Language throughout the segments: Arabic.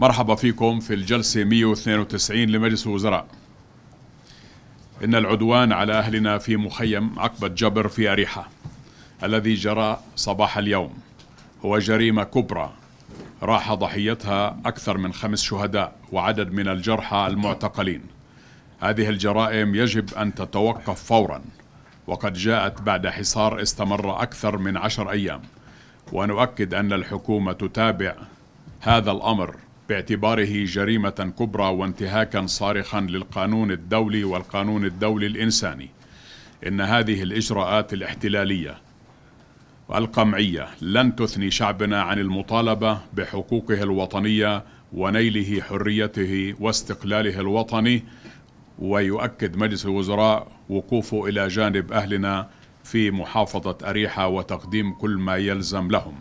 مرحبا فيكم في الجلسة 192 لمجلس الوزراء إن العدوان على أهلنا في مخيم عقبة جبر في أريحة الذي جرى صباح اليوم هو جريمة كبرى راح ضحيتها أكثر من خمس شهداء وعدد من الجرحى المعتقلين هذه الجرائم يجب أن تتوقف فورا وقد جاءت بعد حصار استمر أكثر من عشر أيام ونؤكد أن الحكومة تتابع هذا الأمر باعتباره جريمة كبرى وانتهاكا صارخا للقانون الدولي والقانون الدولي الإنساني إن هذه الإجراءات الاحتلالية القمعية لن تثني شعبنا عن المطالبة بحقوقه الوطنية ونيله حريته واستقلاله الوطني ويؤكد مجلس الوزراء وقوفه إلى جانب أهلنا في محافظة أريحة وتقديم كل ما يلزم لهم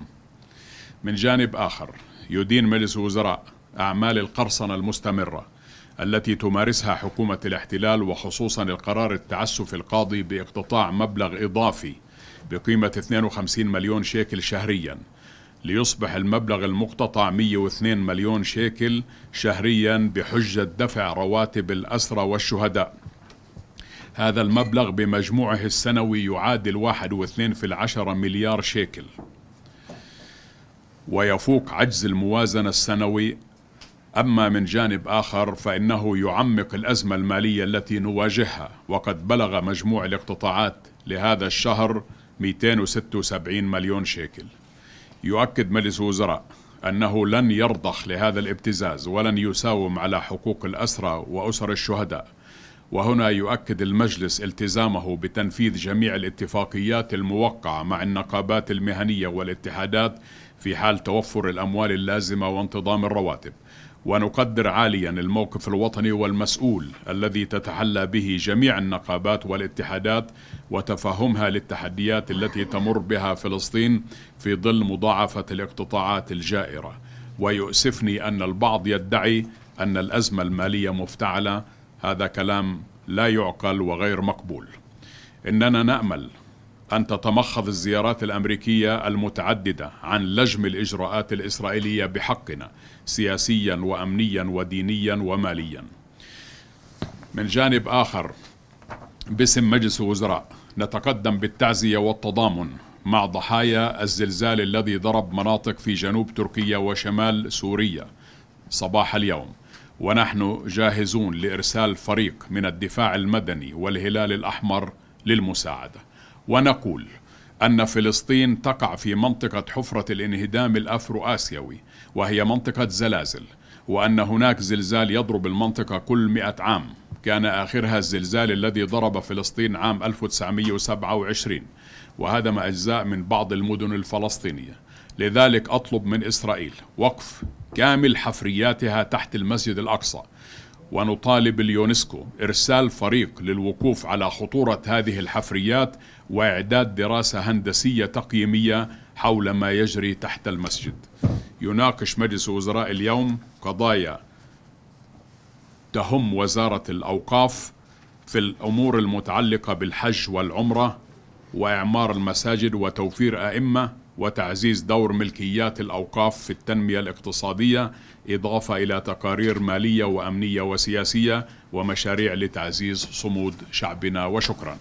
من جانب آخر يدين مجلس الوزراء أعمال القرصنة المستمرة التي تمارسها حكومة الاحتلال وخصوصا القرار التعسف القاضي باقتطاع مبلغ إضافي بقيمة 52 مليون شيكل شهريا ليصبح المبلغ المقتطع 102 مليون شيكل شهريا بحجة دفع رواتب الأسرى والشهداء هذا المبلغ بمجموعه السنوي يعادل واحد واثنين في العشرة مليار شيكل ويفوق عجز الموازنة السنوي أما من جانب آخر فإنه يعمق الأزمة المالية التي نواجهها وقد بلغ مجموع الاقتطاعات لهذا الشهر 276 مليون شيكل يؤكد مجلس الوزراء أنه لن يرضخ لهذا الابتزاز ولن يساوم على حقوق الأسرى وأسر الشهداء وهنا يؤكد المجلس التزامه بتنفيذ جميع الاتفاقيات الموقعة مع النقابات المهنية والاتحادات في حال توفر الأموال اللازمة وانتظام الرواتب ونقدر عاليا الموقف الوطني والمسؤول الذي تتحلى به جميع النقابات والاتحادات وتفهمها للتحديات التي تمر بها فلسطين في ظل مضاعفه الاقتطاعات الجائره ويؤسفني ان البعض يدعي ان الازمه الماليه مفتعله هذا كلام لا يعقل وغير مقبول اننا نامل أن تتمخض الزيارات الأمريكية المتعددة عن لجم الإجراءات الإسرائيلية بحقنا سياسيا وأمنيا ودينيا وماليا من جانب آخر باسم مجلس الوزراء نتقدم بالتعزية والتضامن مع ضحايا الزلزال الذي ضرب مناطق في جنوب تركيا وشمال سوريا صباح اليوم ونحن جاهزون لإرسال فريق من الدفاع المدني والهلال الأحمر للمساعده ونقول أن فلسطين تقع في منطقة حفرة الانهدام الأفرو آسيوي وهي منطقة زلازل وأن هناك زلزال يضرب المنطقة كل مئة عام كان آخرها الزلزال الذي ضرب فلسطين عام 1927 وهدم أجزاء من بعض المدن الفلسطينية لذلك أطلب من إسرائيل وقف كامل حفرياتها تحت المسجد الأقصى ونطالب اليونسكو إرسال فريق للوقوف على خطورة هذه الحفريات وإعداد دراسة هندسية تقييمية حول ما يجري تحت المسجد يناقش مجلس وزراء اليوم قضايا تهم وزارة الأوقاف في الأمور المتعلقة بالحج والعمرة وإعمار المساجد وتوفير أئمة وتعزيز دور ملكيات الأوقاف في التنمية الاقتصادية إضافة إلى تقارير مالية وأمنية وسياسية ومشاريع لتعزيز صمود شعبنا وشكراً